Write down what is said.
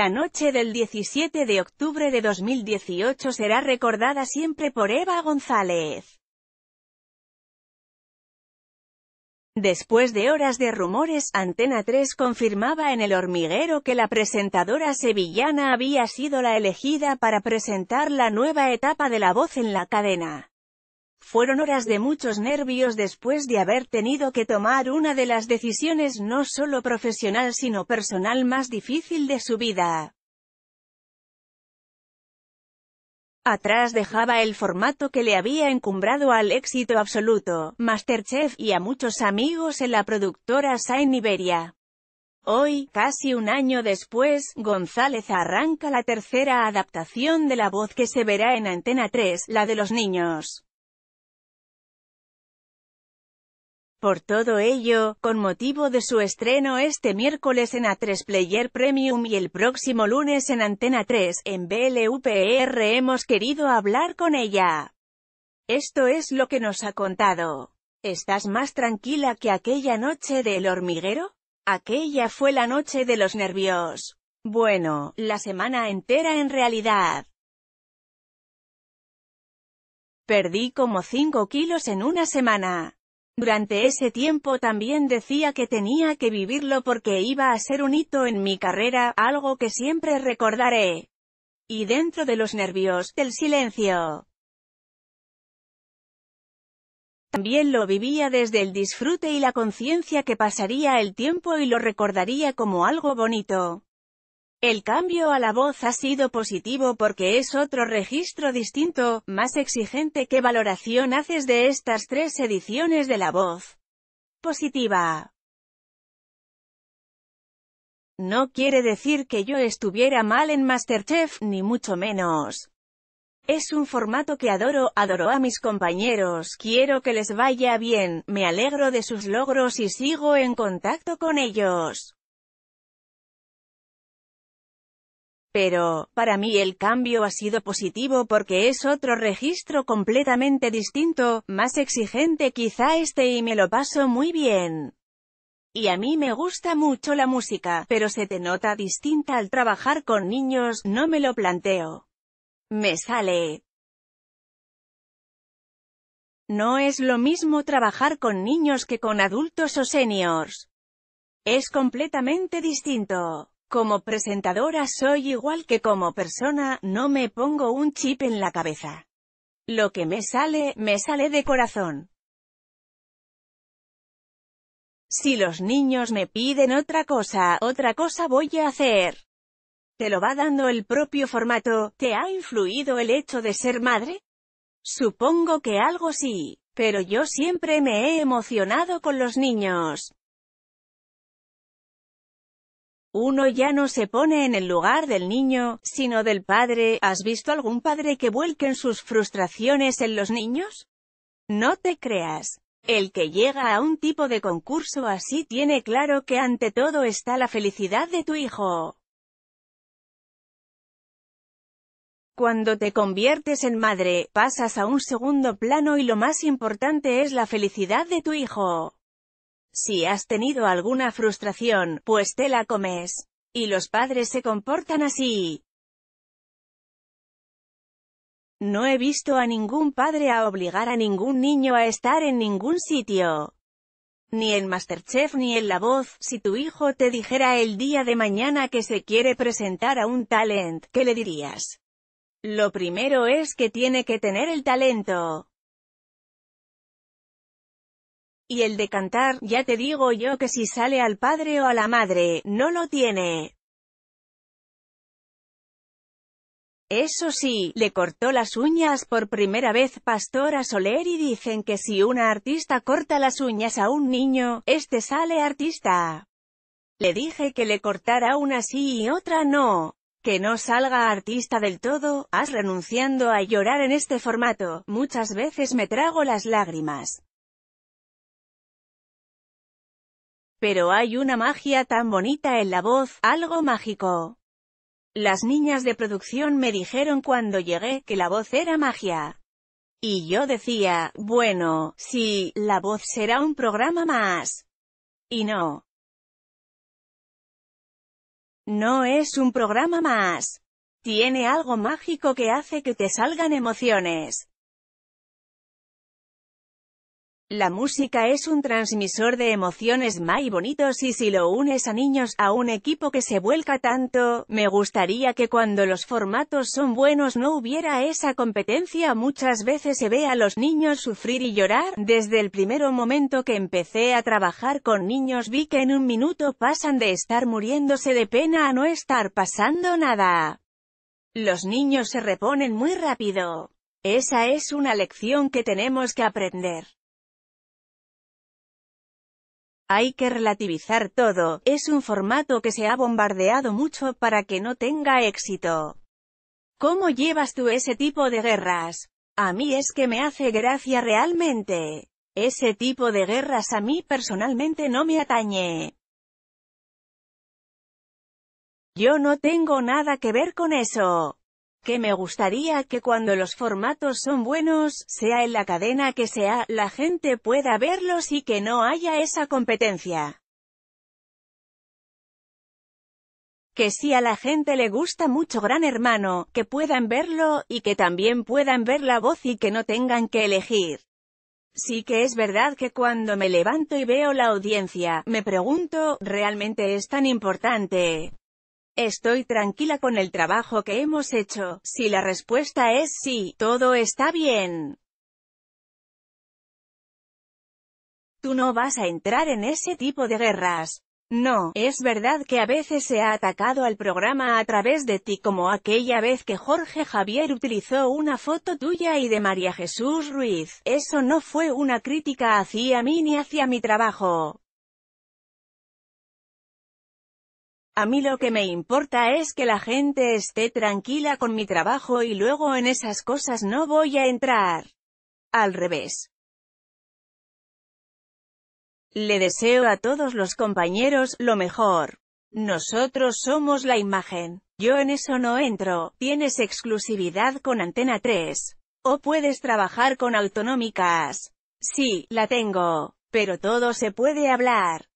La noche del 17 de octubre de 2018 será recordada siempre por Eva González. Después de horas de rumores, Antena 3 confirmaba en El Hormiguero que la presentadora sevillana había sido la elegida para presentar la nueva etapa de La Voz en la cadena. Fueron horas de muchos nervios después de haber tenido que tomar una de las decisiones no solo profesional sino personal más difícil de su vida. Atrás dejaba el formato que le había encumbrado al éxito absoluto, Masterchef y a muchos amigos en la productora Sain Iberia. Hoy, casi un año después, González arranca la tercera adaptación de La Voz que se verá en Antena 3, la de los niños. Por todo ello, con motivo de su estreno este miércoles en A3 Player Premium y el próximo lunes en Antena 3, en BLUPR e hemos querido hablar con ella. Esto es lo que nos ha contado. ¿Estás más tranquila que aquella noche del hormiguero? Aquella fue la noche de los nervios. Bueno, la semana entera en realidad. Perdí como 5 kilos en una semana. Durante ese tiempo también decía que tenía que vivirlo porque iba a ser un hito en mi carrera, algo que siempre recordaré. Y dentro de los nervios, del silencio. También lo vivía desde el disfrute y la conciencia que pasaría el tiempo y lo recordaría como algo bonito. El cambio a la voz ha sido positivo porque es otro registro distinto, más exigente. ¿Qué valoración haces de estas tres ediciones de la voz? Positiva. No quiere decir que yo estuviera mal en Masterchef, ni mucho menos. Es un formato que adoro, adoro a mis compañeros, quiero que les vaya bien, me alegro de sus logros y sigo en contacto con ellos. Pero, para mí el cambio ha sido positivo porque es otro registro completamente distinto, más exigente quizá este y me lo paso muy bien. Y a mí me gusta mucho la música, pero se te nota distinta al trabajar con niños, no me lo planteo. Me sale. No es lo mismo trabajar con niños que con adultos o seniors. Es completamente distinto. Como presentadora soy igual que como persona, no me pongo un chip en la cabeza. Lo que me sale, me sale de corazón. Si los niños me piden otra cosa, otra cosa voy a hacer. ¿Te lo va dando el propio formato? ¿Te ha influido el hecho de ser madre? Supongo que algo sí, pero yo siempre me he emocionado con los niños. Uno ya no se pone en el lugar del niño, sino del padre. ¿Has visto algún padre que en sus frustraciones en los niños? No te creas. El que llega a un tipo de concurso así tiene claro que ante todo está la felicidad de tu hijo. Cuando te conviertes en madre, pasas a un segundo plano y lo más importante es la felicidad de tu hijo. Si has tenido alguna frustración, pues te la comes. Y los padres se comportan así. No he visto a ningún padre a obligar a ningún niño a estar en ningún sitio. Ni en Masterchef ni en La Voz, si tu hijo te dijera el día de mañana que se quiere presentar a un talent, ¿qué le dirías? Lo primero es que tiene que tener el talento. Y el de cantar, ya te digo yo que si sale al padre o a la madre, no lo tiene. Eso sí, le cortó las uñas por primera vez Pastora Soler y dicen que si una artista corta las uñas a un niño, este sale artista. Le dije que le cortara una sí y otra no. Que no salga artista del todo, has renunciando a llorar en este formato, muchas veces me trago las lágrimas. Pero hay una magia tan bonita en la voz, algo mágico. Las niñas de producción me dijeron cuando llegué que la voz era magia. Y yo decía, bueno, sí, la voz será un programa más. Y no. No es un programa más. Tiene algo mágico que hace que te salgan emociones. La música es un transmisor de emociones muy bonitos y si lo unes a niños a un equipo que se vuelca tanto, me gustaría que cuando los formatos son buenos no hubiera esa competencia. Muchas veces se ve a los niños sufrir y llorar. Desde el primer momento que empecé a trabajar con niños vi que en un minuto pasan de estar muriéndose de pena a no estar pasando nada. Los niños se reponen muy rápido. Esa es una lección que tenemos que aprender. Hay que relativizar todo, es un formato que se ha bombardeado mucho para que no tenga éxito. ¿Cómo llevas tú ese tipo de guerras? A mí es que me hace gracia realmente. Ese tipo de guerras a mí personalmente no me atañe. Yo no tengo nada que ver con eso que me gustaría que cuando los formatos son buenos, sea en la cadena que sea, la gente pueda verlos y que no haya esa competencia. Que si a la gente le gusta mucho Gran Hermano, que puedan verlo, y que también puedan ver la voz y que no tengan que elegir. Sí que es verdad que cuando me levanto y veo la audiencia, me pregunto, ¿realmente es tan importante? Estoy tranquila con el trabajo que hemos hecho. Si la respuesta es sí, todo está bien. Tú no vas a entrar en ese tipo de guerras. No, es verdad que a veces se ha atacado al programa a través de ti como aquella vez que Jorge Javier utilizó una foto tuya y de María Jesús Ruiz. Eso no fue una crítica hacia mí ni hacia mi trabajo. A mí lo que me importa es que la gente esté tranquila con mi trabajo y luego en esas cosas no voy a entrar. Al revés. Le deseo a todos los compañeros lo mejor. Nosotros somos la imagen. Yo en eso no entro. Tienes exclusividad con Antena 3. O puedes trabajar con autonómicas. Sí, la tengo. Pero todo se puede hablar.